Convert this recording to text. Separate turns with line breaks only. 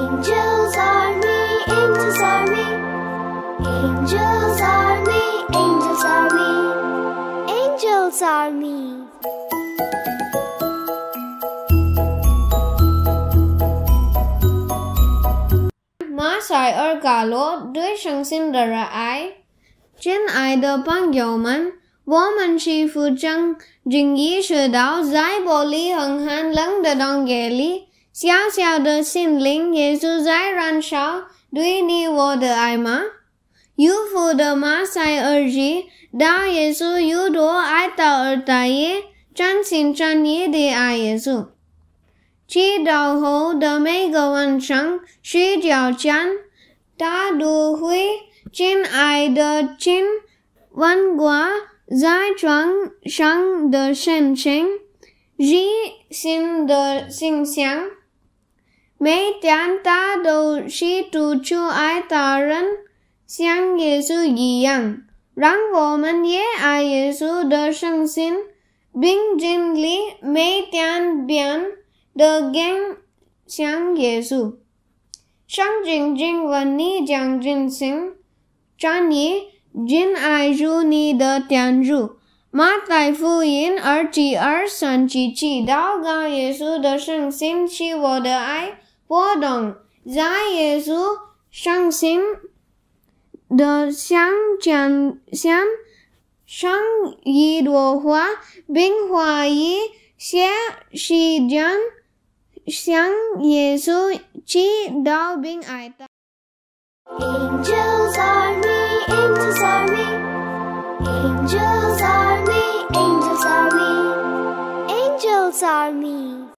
Angels are me, angels are me. Angels are me, angels are me. Angels are me. Ma sai or Galo, lỗ đuôi sân ai. chen ai đờ băng dầu mắn. Vô mình si phụ trăng. Dình hận lắng đờ đong 小小的心灵也是在燃烧，对你我的爱吗？有福的马赛儿子，当耶稣有多爱到而大爷，真心真意的爱耶稣。祈祷后的每个晚上，睡觉前，他都会亲爱的亲吻我在床上的深情，热心的心想。Mấy chán ta đầu sĩ trụ chú ai tà rân, xiang giê xu dị yàng. Ráng vô mân yế ai giê xu đơ sân xin, bình dinh lý mấy chán bian đơ ghen xiang giê xu. Sang jing jing và ni giang jing xin, chan yế jin ai ru ni đơ tian ru. Ma tài phu yin er chỉ er san Chi Chi, đó ga giê xu đơ sân xin chi vô đơ ai, 波动，giá Giêsu sáng sớm đợt sáng tràn sáng sáng y đồ hóa biến hòa y sẽ si dân sáng Giêsu chỉ đạo bình ai are me, angels are me, angels are me, angels are me, angels are me.